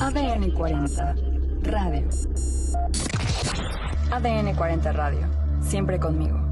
ADN 40 Radio. ADN 40 Radio. Siempre conmigo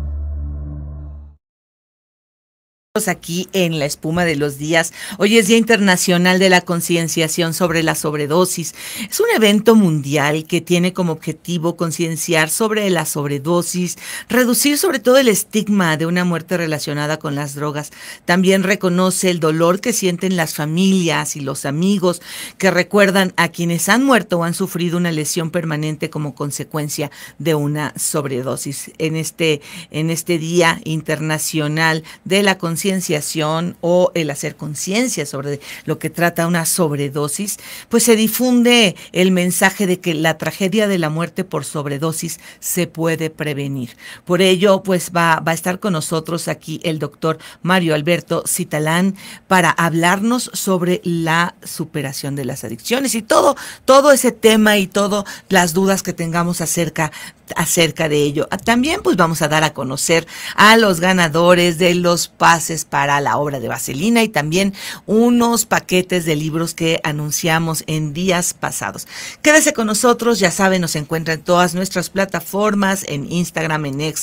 aquí en la espuma de los días. Hoy es Día Internacional de la Concienciación sobre la Sobredosis. Es un evento mundial que tiene como objetivo concienciar sobre la sobredosis, reducir sobre todo el estigma de una muerte relacionada con las drogas. También reconoce el dolor que sienten las familias y los amigos que recuerdan a quienes han muerto o han sufrido una lesión permanente como consecuencia de una sobredosis. En este, en este Día Internacional de la Concienciación, concienciación o el hacer conciencia sobre lo que trata una sobredosis, pues se difunde el mensaje de que la tragedia de la muerte por sobredosis se puede prevenir. Por ello, pues va, a estar con nosotros aquí el doctor Mario Alberto Citalán para hablarnos sobre la superación de las adicciones y todo, todo ese tema y todas las dudas que tengamos acerca acerca de ello. Ah, también pues vamos a dar a conocer a los ganadores de los pases para la obra de Vaselina y también unos paquetes de libros que anunciamos en días pasados. Quédese con nosotros, ya saben, nos encuentra en todas nuestras plataformas, en Instagram, en X,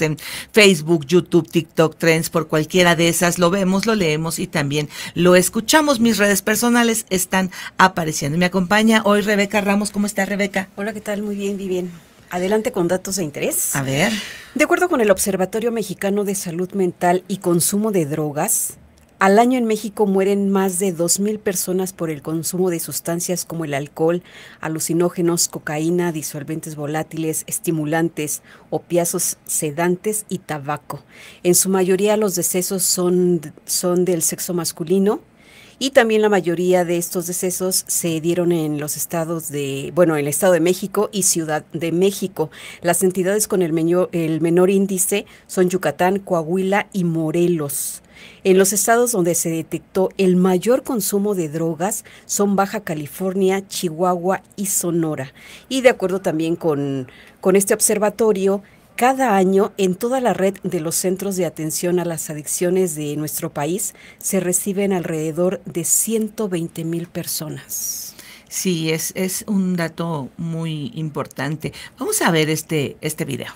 Facebook, YouTube, TikTok, Trends, por cualquiera de esas lo vemos, lo leemos y también lo escuchamos. Mis redes personales están apareciendo. Me acompaña hoy Rebeca Ramos. ¿Cómo está Rebeca? Hola, ¿qué tal? Muy bien, muy bien. Adelante con datos de interés. A ver. De acuerdo con el Observatorio Mexicano de Salud Mental y Consumo de Drogas, al año en México mueren más de 2.000 personas por el consumo de sustancias como el alcohol, alucinógenos, cocaína, disolventes volátiles, estimulantes, opiazos sedantes y tabaco. En su mayoría los decesos son, son del sexo masculino, y también la mayoría de estos decesos se dieron en los estados de, bueno, el Estado de México y Ciudad de México. Las entidades con el, menor, el menor índice son Yucatán, Coahuila y Morelos. En los estados donde se detectó el mayor consumo de drogas son Baja California, Chihuahua y Sonora. Y de acuerdo también con, con este observatorio, cada año, en toda la red de los centros de atención a las adicciones de nuestro país, se reciben alrededor de 120 mil personas. Sí, es, es un dato muy importante. Vamos a ver este, este video.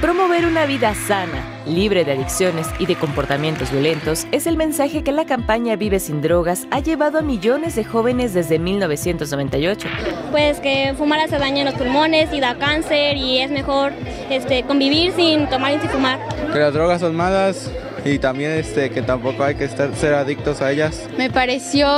Promover una vida sana libre de adicciones y de comportamientos violentos, es el mensaje que la campaña Vive sin drogas ha llevado a millones de jóvenes desde 1998. Pues que fumar hace daño en los pulmones y da cáncer y es mejor este, convivir sin tomar y sin fumar. Que las drogas son malas, y también este, que tampoco hay que ser adictos a ellas. Me pareció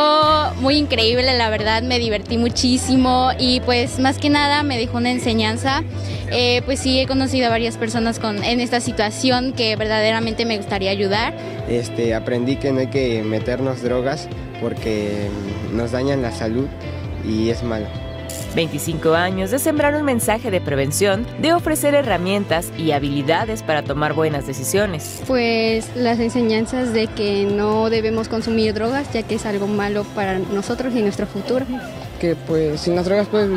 muy increíble, la verdad, me divertí muchísimo y pues más que nada me dejó una enseñanza. Eh, pues sí, he conocido a varias personas en esta situación que verdaderamente me gustaría ayudar. Este, aprendí que no hay que meternos drogas porque nos dañan la salud y es malo. 25 años de sembrar un mensaje de prevención, de ofrecer herramientas y habilidades para tomar buenas decisiones. Pues las enseñanzas de que no debemos consumir drogas ya que es algo malo para nosotros y nuestro futuro. Que pues sin las drogas puedes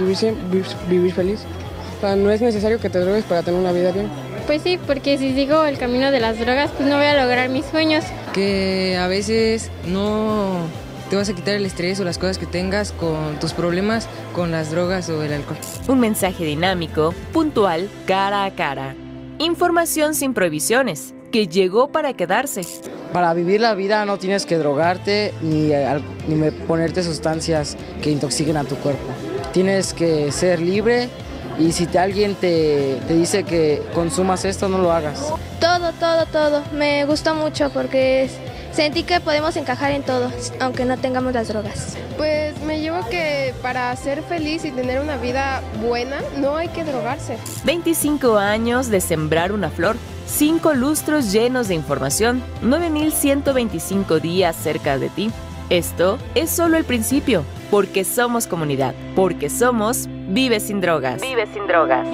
vivir, feliz. O no es necesario que te drogues para tener una vida bien. Pues sí, porque si sigo el camino de las drogas, pues no voy a lograr mis sueños. Que a veces no te vas a quitar el estrés o las cosas que tengas con tus problemas, con las drogas o el alcohol. Un mensaje dinámico, puntual, cara a cara. Información sin prohibiciones, que llegó para quedarse. Para vivir la vida no tienes que drogarte ni, ponerte sustancias que intoxiquen a tu cuerpo. Tienes que ser libre y si te, alguien te, dice que consumas esto, no lo hagas. Todo, todo, todo. Me gusta mucho porque es... Sentí que podemos encajar en todo, aunque no tengamos las drogas. Pues me llevo que para ser feliz y tener una vida buena no hay que drogarse. 25 años de sembrar una flor, 5 lustros llenos de información, 9.125 días cerca de ti. Esto es solo el principio, porque somos comunidad, porque somos Vive sin drogas. Vive sin drogas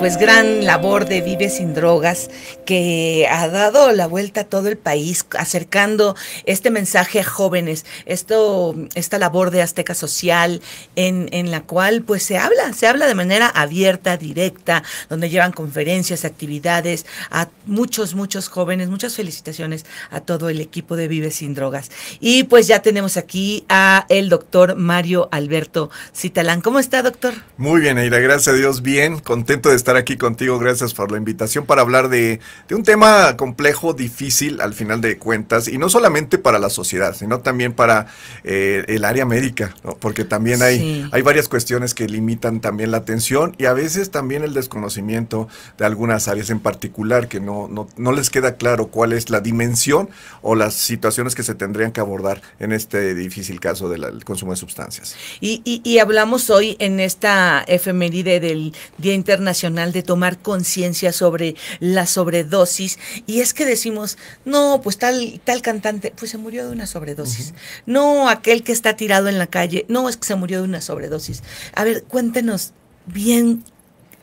pues gran labor de Vive sin drogas que ha dado la vuelta a todo el país acercando este mensaje a jóvenes, esto esta labor de Azteca Social en, en la cual pues se habla, se habla de manera abierta, directa, donde llevan conferencias, actividades a muchos muchos jóvenes, muchas felicitaciones a todo el equipo de Vive sin drogas. Y pues ya tenemos aquí a el doctor Mario Alberto Citalán. ¿Cómo está, doctor? Muy bien, Aira, gracias a Dios, bien, contento de estar aquí contigo. Gracias por la invitación para hablar de, un tema complejo, difícil al final de cuentas, y no solamente para la sociedad, sino también para eh, el área médica, porque también hay, hay varias cuestiones que limitan también la atención y a veces también el desconocimiento de algunas áreas en particular que no, no, les queda claro cuál es la dimensión o las situaciones que se tendrían que abordar en este difícil caso del consumo de sustancias. Y, y, y hablamos hoy en esta efeméride del Día Internacional de tomar conciencia sobre la sobredosis. Y es que decimos, no, pues tal, tal cantante, pues se murió de una sobredosis. No, aquel que está tirado en la calle, no, es que se murió de una sobredosis. A ver, cuéntenos bien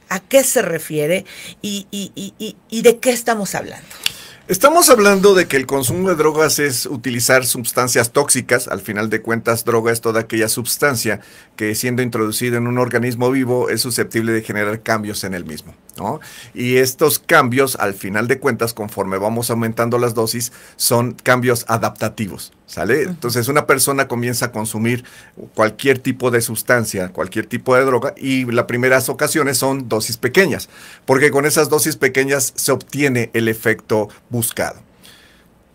a qué se refiere y, y, y de qué estamos hablando. Estamos hablando de que el consumo de drogas es utilizar sustancias tóxicas. Al final de cuentas, droga es toda aquella sustancia que siendo introducida en un organismo vivo es susceptible de generar cambios en el mismo. ¿no? Y estos cambios, al final de cuentas, conforme vamos aumentando las dosis, son cambios adaptativos. ¿Sale? Entonces una persona comienza a consumir cualquier tipo de sustancia, cualquier tipo de droga y las primeras ocasiones son dosis pequeñas, porque con esas dosis pequeñas se obtiene el efecto buscado.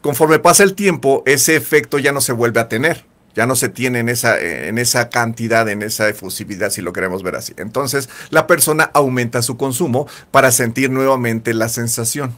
Conforme pasa el tiempo, ese efecto ya no se vuelve a tener, ya no se tiene en esa, en esa cantidad, en esa efusividad, si lo queremos ver así. Entonces, la persona aumenta su consumo para sentir nuevamente la sensación.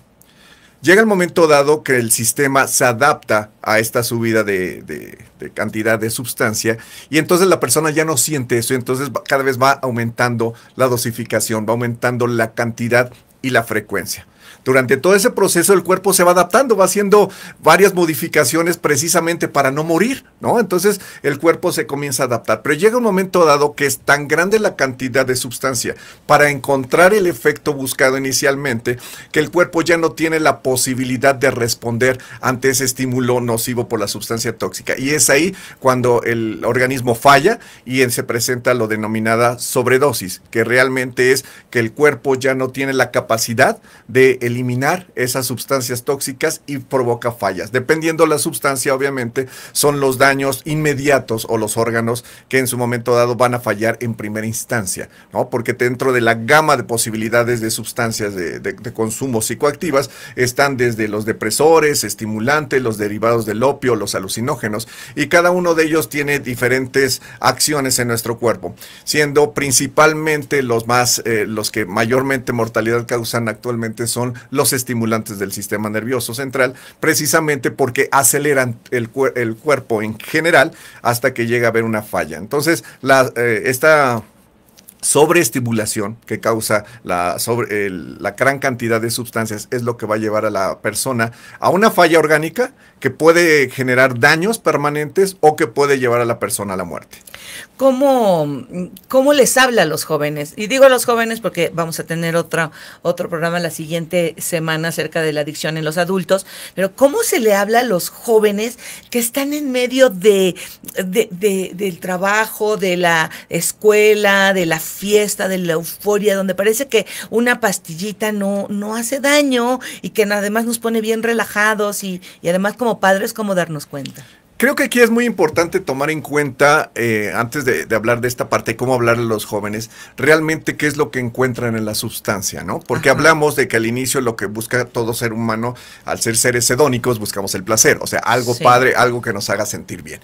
Llega el momento dado que el sistema se adapta a esta subida de, cantidad de sustancia y entonces la persona ya no siente eso, entonces cada vez va aumentando la dosificación, va aumentando la cantidad y la frecuencia. Durante todo ese proceso el cuerpo se va adaptando, va haciendo varias modificaciones precisamente para no morir, ¿no? Entonces el cuerpo se comienza a adaptar, pero llega un momento dado que es tan grande la cantidad de sustancia para encontrar el efecto buscado inicialmente que el cuerpo ya no tiene la posibilidad de responder ante ese estímulo nocivo por la sustancia tóxica. Y es ahí cuando el organismo falla y se presenta lo denominada sobredosis, que realmente es que el cuerpo ya no tiene la capacidad de eliminar esas sustancias tóxicas y provoca fallas. Dependiendo la sustancia, obviamente, son los daños inmediatos o los órganos que en su momento dado van a fallar en primera instancia, ¿no? Porque dentro de la gama de posibilidades de sustancias de, consumo psicoactivas están desde los depresores, estimulantes, los derivados del opio, los alucinógenos, y cada uno de ellos tiene diferentes acciones en nuestro cuerpo, siendo principalmente los más, eh, los que mayormente mortalidad causan actualmente son los estimulantes del sistema nervioso central, precisamente porque aceleran el, cuerpo en general hasta que llega a haber una falla. Entonces, eh, esta sobreestimulación que causa la, gran cantidad de sustancias es lo que va a llevar a la persona a una falla orgánica que puede generar daños permanentes o que puede llevar a la persona a la muerte cómo, cómo les habla a los jóvenes. Y digo a los jóvenes porque vamos a tener otra, otro programa la siguiente semana acerca de la adicción en los adultos, pero cómo se le habla a los jóvenes que están en medio de, del trabajo, de la escuela, de la fiesta, de la euforia, donde parece que una pastillita no, no hace daño y que además nos pone bien relajados y, y además como padres, cómo darnos cuenta. Creo que aquí es muy importante tomar en cuenta, eh, antes de, hablar de esta parte, cómo hablarle a los jóvenes, realmente qué es lo que encuentran en la sustancia, ¿no? Porque hablamos de que al inicio lo que busca todo ser humano, al ser seres hedónicos, buscamos el placer, o sea, algo padre, algo que nos haga sentir bien.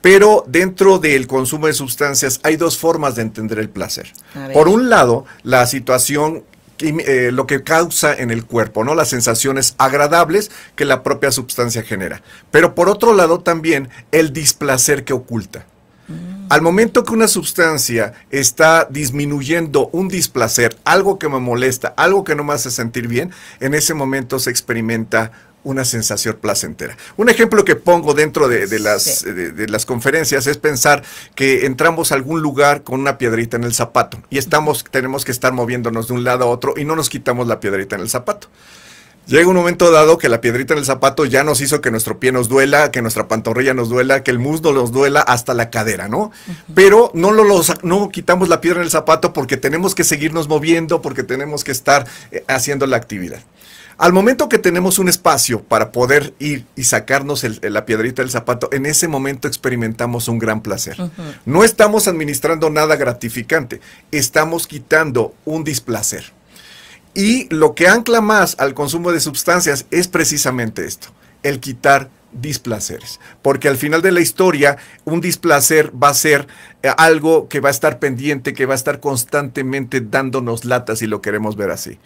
Pero dentro del consumo de sustancias hay dos formas de entender el placer. Por un lado, la situación eh, lo que causa en el cuerpo, ¿no? Las sensaciones agradables que la propia sustancia genera. Pero por otro lado también el displacer que oculta. Mm. Al momento que una sustancia está disminuyendo un displacer, algo que me molesta, algo que no me hace sentir bien, en ese momento se experimenta una sensación placentera. Un ejemplo que pongo dentro de, las, de, las conferencias es pensar que entramos a algún lugar con una piedrita en el zapato y estamos, tenemos que estar moviéndonos de un lado a otro y no nos quitamos la piedrita en el zapato. Llega un momento dado que la piedrita en el zapato ya nos hizo que nuestro pie nos duela, que nuestra pantorrilla nos duela, que el muslo nos duela hasta la cadera, ¿no? Pero no, no quitamos la piedra en el zapato porque tenemos que seguirnos moviendo, porque tenemos que estar eh, haciendo la actividad. Al momento que tenemos un espacio para poder ir y sacarnos la piedrita del zapato, en ese momento experimentamos un gran placer. No estamos administrando nada gratificante, estamos quitando un displacer. Y lo que ancla más al consumo de sustancias es precisamente esto, el quitar displaceres, porque al final de la historia un displacer va a ser eh, algo que va a estar pendiente, que va a estar constantemente dándonos latas si lo queremos ver así.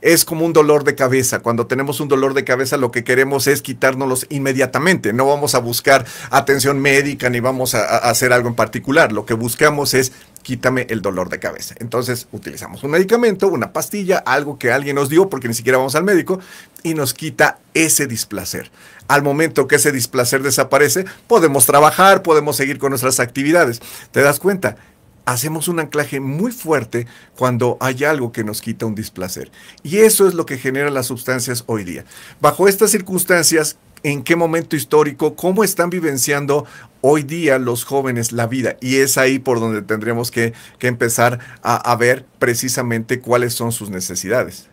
Es como un dolor de cabeza, cuando tenemos un dolor de cabeza lo que queremos es quitárnoslo inmediatamente, no vamos a buscar atención médica ni vamos a hacer algo en particular, lo que buscamos es quítame el dolor de cabeza. Entonces utilizamos un medicamento, una pastilla, algo que alguien nos dio porque ni siquiera vamos al médico y nos quita ese displacer. Al momento que ese displacer desaparece, podemos trabajar, podemos seguir con nuestras actividades. ¿Te das cuenta? hacemos un anclaje muy fuerte cuando hay algo que nos quita un displacer. Y eso es lo que generan las sustancias hoy día. Bajo estas circunstancias, en qué momento histórico, cómo están vivenciando hoy día los jóvenes la vida. Y es ahí por donde tendremos que, empezar a ver precisamente cuáles son sus necesidades.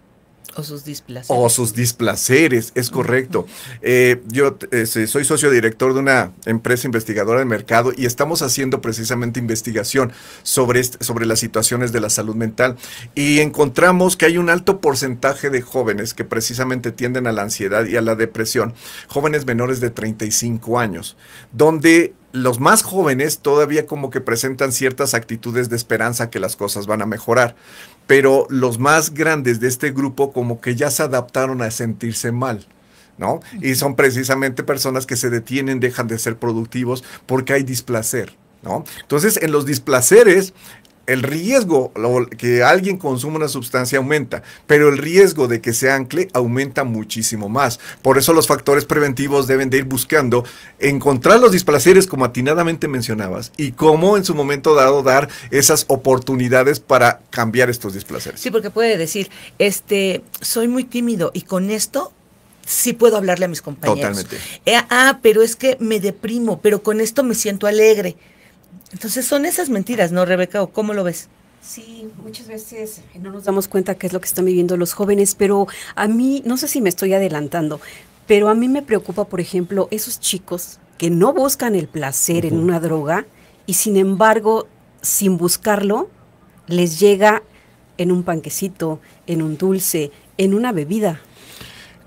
O sus displaceres. O sus displaceres, es correcto. Eh, yo este, soy socio director de una empresa investigadora de mercado y estamos haciendo precisamente investigación sobre, sobre las situaciones de la salud mental y encontramos que hay un alto porcentaje de jóvenes que precisamente tienden a la ansiedad y a la depresión, jóvenes menores de 35 años, donde los más jóvenes todavía como que presentan ciertas actitudes de esperanza que las cosas van a mejorar, pero los más grandes de este grupo como que ya se adaptaron a sentirse mal. ¿No? Y son precisamente personas que se detienen, dejan de ser productivos porque hay displacer. ¿no? Entonces, en los displaceres el riesgo que alguien consuma una sustancia aumenta, pero el riesgo de que se ancle aumenta muchísimo más. Por eso los factores preventivos deben de ir buscando encontrar los displaceres como atinadamente mencionabas y cómo en su momento dado dar esas oportunidades para cambiar estos displaceres. Sí, porque puede decir, este, soy muy tímido y con esto sí puedo hablarle a mis compañeros. Totalmente. Eh, ah, pero es que me deprimo, pero con esto me siento alegre. Entonces son esas mentiras, ¿no, Rebeca? ¿O cómo lo ves? Sí, muchas veces eh, no nos damos cuenta qué es lo que están viviendo los jóvenes, pero a mí, no sé si me estoy adelantando, pero a mí me preocupa, por ejemplo, esos chicos que no buscan el placer en una droga y sin embargo, sin buscarlo, les llega en un panquecito, en un dulce, en una bebida.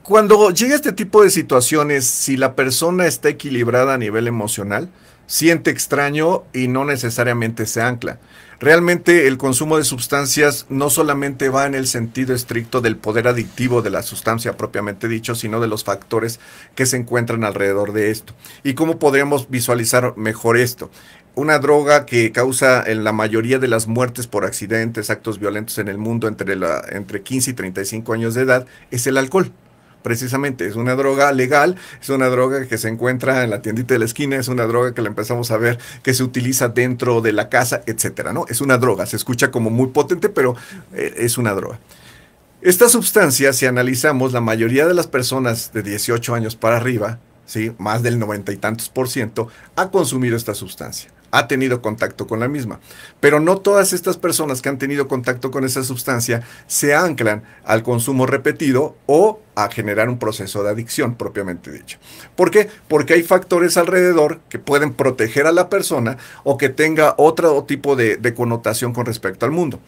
Cuando llega este tipo de situaciones, si la persona está equilibrada a nivel emocional, siente extraño y no necesariamente se ancla. Realmente el consumo de sustancias no solamente va en el sentido estricto del poder adictivo de la sustancia propiamente dicho, sino de los factores que se encuentran alrededor de esto. ¿Y cómo podríamos visualizar mejor esto? Una droga que causa en la mayoría de las muertes por accidentes, actos violentos en el mundo entre, la, entre 15 y 35 años de edad es el alcohol precisamente. Es una droga legal, es una droga que se encuentra en la tiendita de la esquina, es una droga que la empezamos a ver que se utiliza dentro de la casa, etcétera, ¿no? Es una droga, se escucha como muy potente, pero eh, es una droga. Esta sustancia, si analizamos, la mayoría de las personas de 18 años para arriba, ¿sí? más del noventa y tantos por ciento, ha consumido esta sustancia ha tenido contacto con la misma. Pero no todas estas personas que han tenido contacto con esa sustancia se anclan al consumo repetido o a generar un proceso de adicción propiamente dicho. ¿Por qué? Porque hay factores alrededor que pueden proteger a la persona o que tenga otro tipo de, de connotación con respecto al mundo.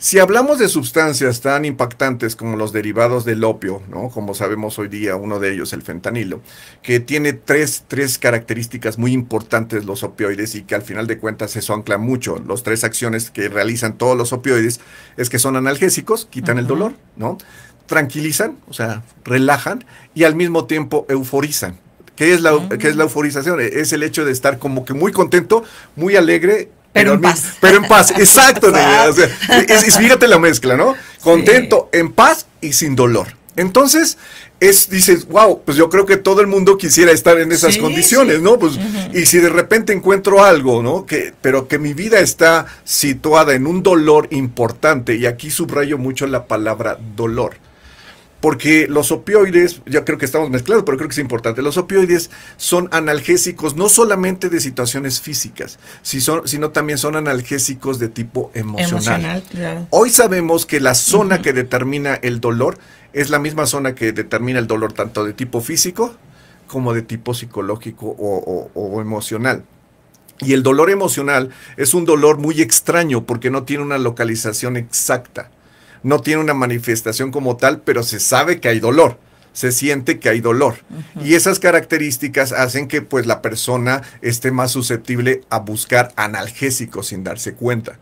Si hablamos de sustancias tan impactantes como los derivados del opio, ¿no? como sabemos hoy día, uno de ellos, el fentanilo, que tiene tres, tres características muy importantes los opioides y que al final de cuentas se ancla mucho. Las tres acciones que realizan todos los opioides es que son analgésicos, quitan el dolor, ¿no? tranquilizan, o sea, relajan y al mismo tiempo euforizan. ¿Qué es, la, ah. ¿Qué es la euforización? Es el hecho de estar como que muy contento, muy alegre pero en paz. Pero en paz, exacto. fíjate la mezcla, ¿no? Contento, en paz y sin dolor. Entonces, es, dices, wow, pues yo creo que todo el mundo quisiera estar en esas condiciones, ¿no? Pues, Y si de repente encuentro algo, ¿no? Que, pero que mi vida está situada en un dolor importante, y aquí subrayo mucho la palabra dolor porque los opioides, ya creo que estamos mezclados, pero creo que es importante, los opioides son analgésicos no solamente de situaciones físicas, sino también son analgésicos de tipo emocional. Hoy sabemos que la zona que determina el dolor es la misma zona que determina el dolor tanto de tipo físico como de tipo psicológico o emocional. Y el dolor emocional es un dolor muy extraño porque no tiene una localización exacta no tiene una manifestación como tal, pero se sabe que hay dolor se siente que hay dolor. Y esas características hacen que pues la persona esté más susceptible a buscar analgésicos sin darse cuenta.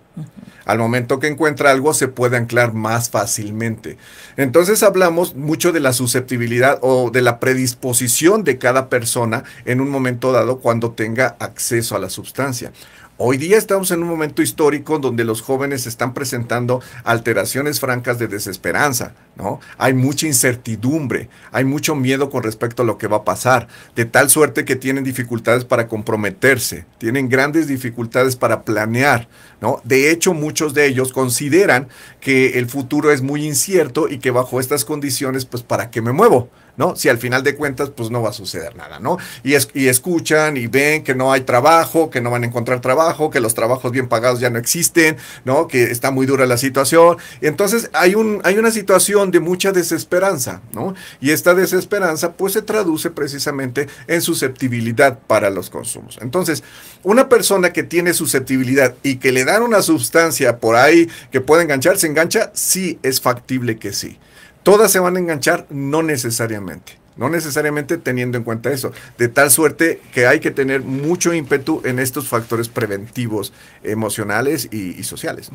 Al momento que encuentra algo se puede anclar más fácilmente. Entonces hablamos mucho de la susceptibilidad o de la predisposición de cada persona en un momento dado cuando tenga acceso a la sustancia. Hoy día estamos en un momento histórico donde los jóvenes están presentando alteraciones francas de desesperanza, ¿no? Hay mucha incertidumbre, hay mucho miedo con respecto a lo que va a pasar, de tal suerte que tienen dificultades para comprometerse, tienen grandes dificultades para planear, ¿no? De hecho, muchos de ellos consideran que el futuro es muy incierto y que bajo estas condiciones, pues, ¿para qué me muevo? ¿no? Si al final de cuentas, pues no va a suceder nada, ¿no? Y, es, y escuchan y ven que no hay trabajo, que no van a encontrar trabajo, que los trabajos bien pagados ya no existen, ¿no? Que está muy dura la situación. Entonces hay, un, hay una situación de mucha desesperanza, ¿no? Y esta desesperanza, pues se traduce precisamente en susceptibilidad para los consumos. Entonces, una persona que tiene susceptibilidad y que le dan una sustancia por ahí que puede enganchar, se engancha, sí es factible que sí. Todas se van a enganchar, no necesariamente. No necesariamente teniendo en cuenta eso. De tal suerte que hay que tener mucho ímpetu en estos factores preventivos emocionales y, sociales.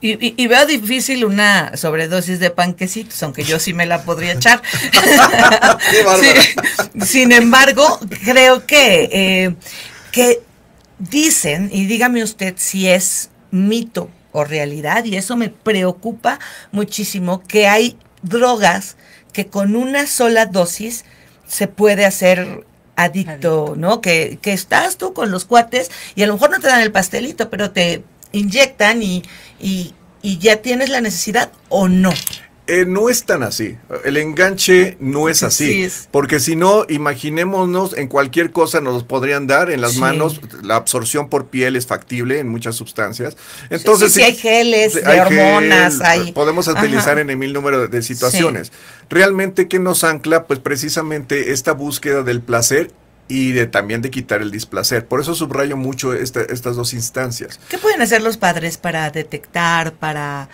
Y, veo difícil una sobredosis de panquecitos, aunque yo sí me la podría echar. sin embargo, creo que, eh, que dicen, y dígame usted si es mito o realidad, y eso me preocupa muchísimo, que hay drogas que con una sola dosis se puede hacer adicto, ¿no? Que, que, estás tú con los cuates y a lo mejor no te dan el pastelito, pero te inyectan y, y, y ya tienes la necesidad o no. Eh, no es tan así. El enganche no es así. Porque si no, imaginémonos, en cualquier cosa nos los podrían dar en las manos. La absorción por piel es factible en muchas sustancias. Entonces, sí, hay geles, hay hormonas, Podemos utilizar en el mil número de, situaciones. Realmente, ¿qué nos ancla? Pues precisamente esta búsqueda del placer y de, también de quitar el displacer. Por eso subrayo mucho estas dos instancias. ¿Qué pueden hacer los padres para detectar, para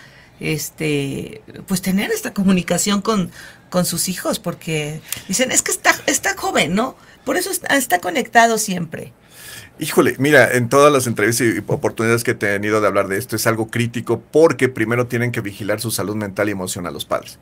este, pues tener esta comunicación con, con sus hijos, porque dicen, es que está, está joven, ¿no? Por eso está, conectado siempre. Híjole, mira, en todas las entrevistas y oportunidades que he tenido de hablar de esto es algo crítico porque primero tienen que vigilar su salud mental y emocional los padres.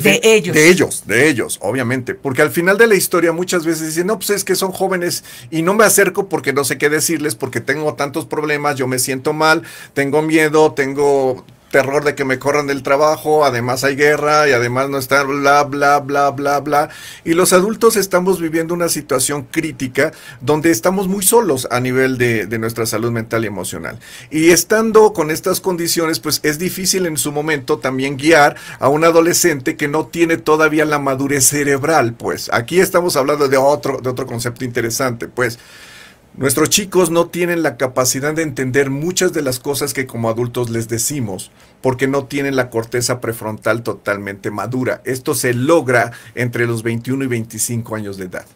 de ellos. De ellos, de ellos, obviamente. Porque al final de la historia muchas veces dicen, no, pues es que son jóvenes y no me acerco porque no sé qué decirles, porque tengo tantos problemas, yo me siento mal, tengo miedo, tengo terror de que me corran del trabajo, además hay guerra y además no está bla, bla, bla, bla, bla. Y los adultos estamos viviendo una situación crítica donde estamos muy solos a nivel de, nuestra salud mental y emocional. Y estando con estas condiciones, pues es difícil en su momento también guiar a un adolescente que no tiene todavía la madurez cerebral, pues. Aquí estamos hablando de otro, de otro concepto interesante, pues. Nuestros chicos no tienen la capacidad de entender muchas de las cosas que como adultos les decimos, porque no tienen la corteza prefrontal totalmente madura. Esto se logra entre los 21 y 25 años de edad.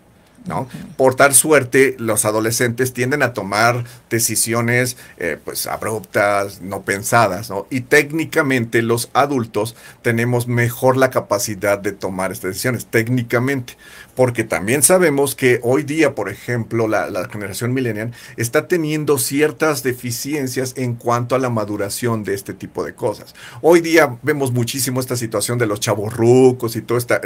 ¿no? Por tal suerte, los adolescentes tienden a tomar decisiones eh, pues abruptas, no pensadas, ¿no? Y técnicamente los adultos tenemos mejor la capacidad de tomar estas decisiones, técnicamente porque también sabemos que hoy día, por ejemplo, la, generación millennial está teniendo ciertas deficiencias en cuanto a la maduración de este tipo de cosas. Hoy día vemos muchísimo esta situación de los chavos rucos y toda esta,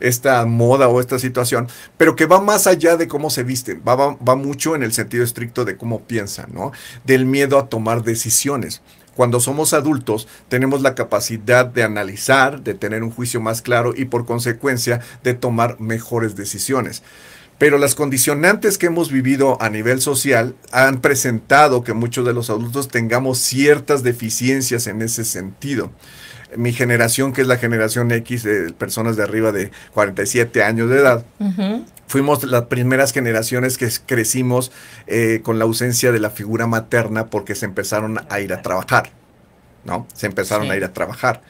esta, moda o esta situación, pero que va más allá de cómo se visten, va, va, va mucho en el sentido estricto de cómo piensan, ¿no? Del miedo a tomar decisiones. Cuando somos adultos tenemos la capacidad de analizar, de tener un juicio más claro y por consecuencia de tomar mejores decisiones. Pero las condicionantes que hemos vivido a nivel social han presentado que muchos de los adultos tengamos ciertas deficiencias en ese sentido mi generación, que es la generación X de personas de arriba de 47 años de edad, fuimos las primeras generaciones que crecimos eh, con la ausencia de la figura materna porque se empezaron a ir a trabajar, ¿no? Se empezaron a ir a trabajar.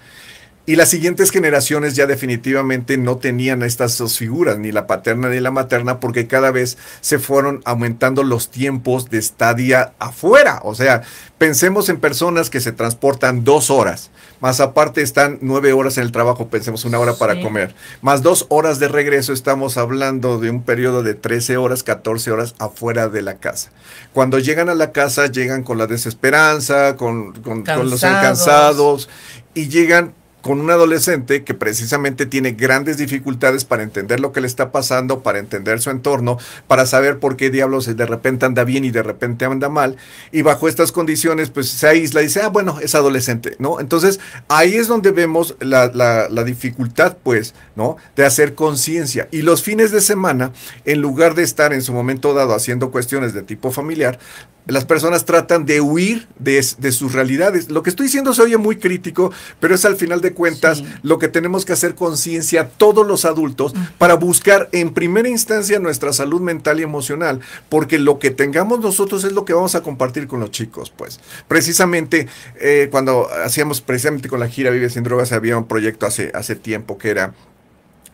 Y las siguientes generaciones ya definitivamente no tenían estas dos figuras, ni la paterna ni la materna, porque cada vez se fueron aumentando los tiempos de estadía afuera. O sea, pensemos en personas que se transportan dos horas, más aparte están nueve horas en el trabajo, pensemos una hora para comer, más dos horas de regreso, estamos hablando de un periodo de 13 horas, 14 horas afuera de la casa. Cuando llegan a la casa, llegan con la desesperanza, con, con los cansados y llegan con un adolescente que precisamente tiene grandes dificultades para entender lo que le está pasando, para entender su entorno, para saber por qué diablos de repente anda bien y de repente anda mal. Y bajo estas condiciones, pues se aísla y dice, ah, bueno, es adolescente, ¿no? Entonces, ahí es donde vemos la, la, la dificultad, pues, ¿no? De hacer conciencia. Y los fines de semana, en lugar de estar en su momento dado haciendo cuestiones de tipo familiar, las personas tratan de huir de, sus realidades. Lo que estoy diciendo se oye muy crítico, pero es al final de cuentas lo que tenemos que hacer conciencia todos los adultos para buscar en primera instancia nuestra salud mental y emocional, porque lo que tengamos nosotros es lo que vamos a compartir con los chicos, pues. Precisamente eh, cuando hacíamos, precisamente con la gira Vive sin drogas, había un proyecto hace, hace tiempo que era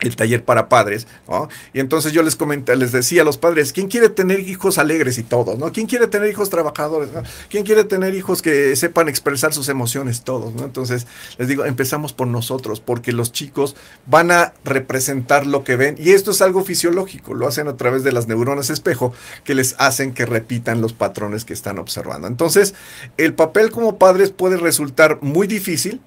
el taller para padres, ¿no? Y entonces yo les comenté, les decía a los padres, ¿quién quiere tener hijos alegres y todos, ¿no? ¿Quién quiere tener hijos trabajadores? ¿no? ¿Quién quiere tener hijos que sepan expresar sus emociones todos, ¿no? Entonces les digo, empezamos por nosotros, porque los chicos van a representar lo que ven y esto es algo fisiológico, lo hacen a través de las neuronas espejo que les hacen que repitan los patrones que están observando. Entonces, el papel como padres puede resultar muy difícil,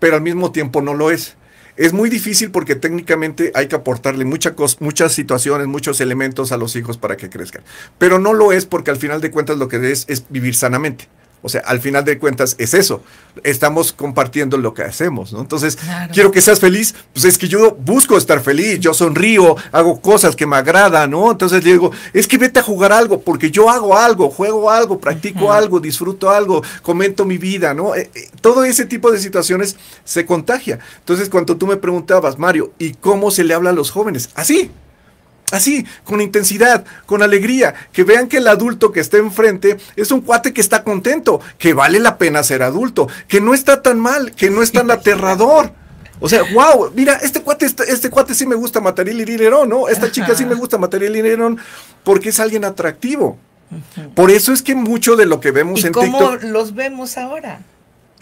pero al mismo tiempo no lo es es muy difícil porque técnicamente hay que aportarle muchas situaciones, muchos elementos a los hijos para que crezcan. Pero no lo es porque al final de cuentas lo que es es vivir sanamente. O sea, al final de cuentas es eso. Estamos compartiendo lo que hacemos, ¿no? Entonces, quiero que seas feliz. Pues es que yo busco estar feliz, yo sonrío, hago cosas que me agradan, ¿no? Entonces le digo, es que vete a jugar algo, porque yo hago algo, juego algo, practico algo, disfruto algo, comento mi vida, ¿no? Eh, eh, todo ese tipo de situaciones se contagia. Entonces, cuando tú me preguntabas, Mario, ¿y cómo se le habla a los jóvenes? Así. Así, con intensidad, con alegría, que vean que el adulto que está enfrente es un cuate que está contento, que vale la pena ser adulto, que no está tan mal, que no es tan aterrador. O sea, wow, mira, este cuate, este, cuate sí me gusta y dinero ¿no? Esta chica sí me gusta el dinero porque es alguien atractivo. Por eso es que mucho de lo que vemos ¿Y en cómo los vemos ahora?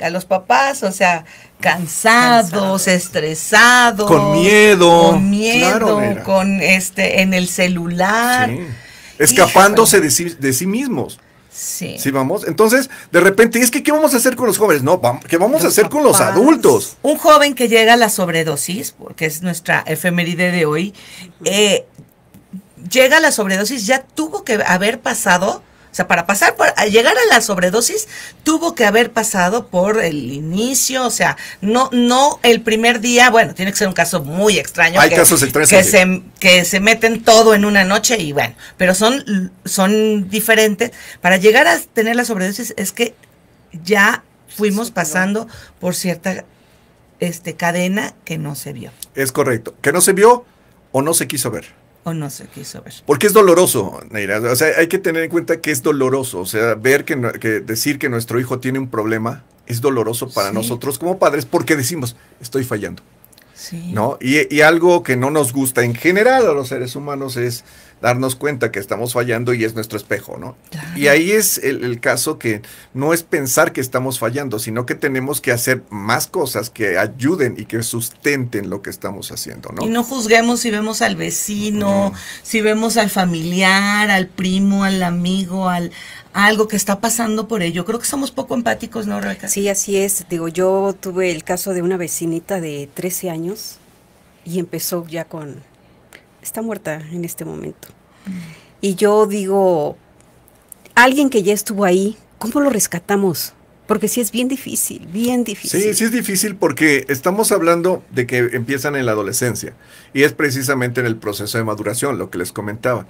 a los papás, o sea, cansados, estresados, con miedo, con miedo, con este en el celular, escapándose de sí, mismos. Sí. sí. vamos. Entonces, de repente, es que ¿qué vamos a hacer con los jóvenes? No, ¿qué vamos a hacer con los adultos? Un joven que llega a la sobredosis, porque es nuestra efeméride de hoy, eh, llega a la sobredosis, ya tuvo que haber pasado o sea, para pasar, por, llegar a la sobredosis, tuvo que haber pasado por el inicio, o sea, no, no el primer día, bueno, tiene que ser un caso muy extraño. Hay casos Que se, que se meten todo en una noche y bueno, pero son, son diferentes. Para llegar a tener la sobredosis es que ya fuimos pasando por cierta este, cadena que no se vio. Es correcto, que no se vio o no se quiso ver o no se quiso ver. Porque es doloroso, Neira. O sea, hay que tener en cuenta que es doloroso. O sea, ver que, decir que nuestro hijo tiene un problema es doloroso para nosotros como padres porque decimos, estoy fallando. ¿no? Y, algo que no nos gusta en general a los seres humanos es darnos cuenta que estamos fallando y es nuestro espejo, ¿no? Y ahí es el, caso que no es pensar que estamos fallando, sino que tenemos que hacer más cosas que ayuden y que sustenten lo que estamos haciendo, ¿no? Y no juzguemos si vemos al vecino, si vemos al familiar, al primo, al amigo, al, algo que está pasando por ello. Creo que somos poco empáticos, ¿no, Rebeca? Sí, así es. Digo, yo tuve el caso de una vecinita de 13 años y empezó ya con... Está muerta en este momento. Mm. Y yo digo, alguien que ya estuvo ahí, ¿cómo lo rescatamos? Porque sí es bien difícil, bien difícil. Sí, sí es difícil porque estamos hablando de que empiezan en la adolescencia y es precisamente en el proceso de maduración, lo que les comentaba.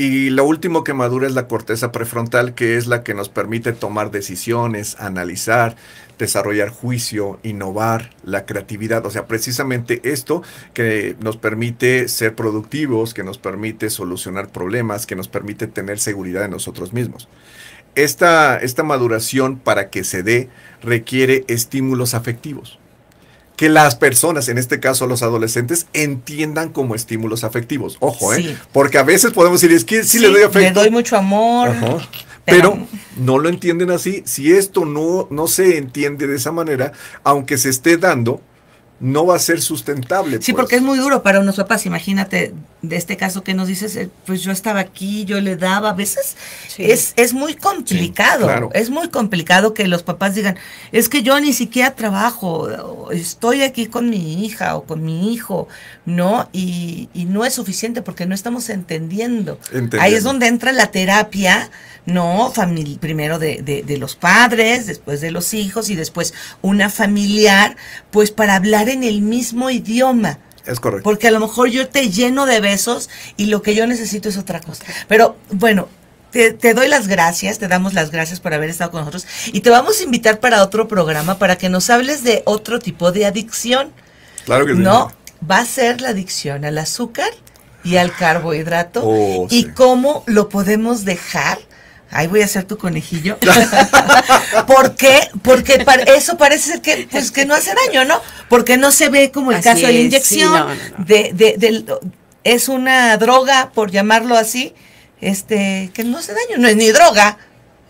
Y lo último que madura es la corteza prefrontal, que es la que nos permite tomar decisiones, analizar, desarrollar juicio, innovar, la creatividad. O sea, precisamente esto que nos permite ser productivos, que nos permite solucionar problemas, que nos permite tener seguridad en nosotros mismos. Esta, esta maduración para que se dé requiere estímulos afectivos que las personas, en este caso los adolescentes, entiendan como estímulos afectivos. Ojo, ¿eh? Porque a veces podemos decir, es que sí, le doy afecto. Le doy mucho amor. Pero no lo entienden así. Si esto no, no se entiende de esa manera, aunque se esté dando, no va a ser sustentable. Sí, pues. porque es muy duro para unos papás. Imagínate, de este caso que nos dices, eh, pues yo estaba aquí, yo le daba. A veces es, es muy complicado. Es muy complicado que los papás digan, es que yo ni siquiera trabajo, estoy aquí con mi hija o con mi hijo, ¿no? Y, no es suficiente porque no estamos entendiendo. Ahí es donde entra la terapia, ¿no? primero de los padres, después de los hijos y después una familiar, pues para hablar en el mismo idioma. Es correcto. Porque a lo mejor yo te lleno de besos y lo que yo necesito es otra cosa. Pero bueno, te, doy las gracias, te damos las gracias por haber estado con nosotros y te vamos a invitar para otro programa para que nos hables de otro tipo de adicción. Claro que sí. No, va a ser la adicción al azúcar y al carbohidrato oh, y cómo lo podemos dejar Ahí voy a ser tu conejillo. ¿Por qué? Porque eso parece que, pues, que no hace daño, ¿no? Porque no se ve como el caso de inyección. De, de, es una droga, por llamarlo así, este, que no hace daño, no es ni droga,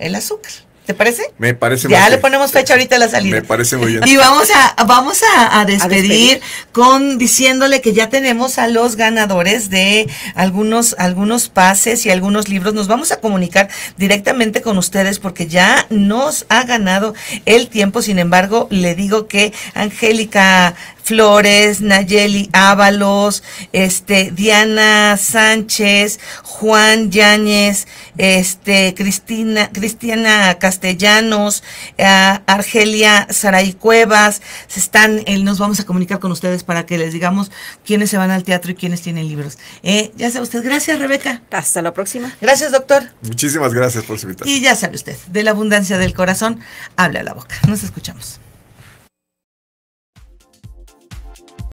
el azúcar. ¿Te parece? Me parece Ya le ponemos fecha ahorita a la salida. Me parece muy bien. Y vamos a, vamos a, despedir, a despedir, con diciéndole que ya tenemos a los ganadores de algunos, algunos pases y algunos libros. Nos vamos a comunicar directamente con ustedes porque ya nos ha ganado el tiempo. Sin embargo, le digo que Angélica Flores, Nayeli Ábalos, este, Diana Sánchez, Juan Yáñez, este, Cristina, Cristiana Castellanos, eh, Argelia Saray Cuevas, se están, eh, nos vamos a comunicar con ustedes para que les digamos quiénes se van al teatro y quiénes tienen libros. Eh, ya sabe usted, gracias Rebeca. Hasta la próxima. Gracias doctor. Muchísimas gracias por su invitación. Y ya sabe usted, de la abundancia del corazón, habla la boca. Nos escuchamos.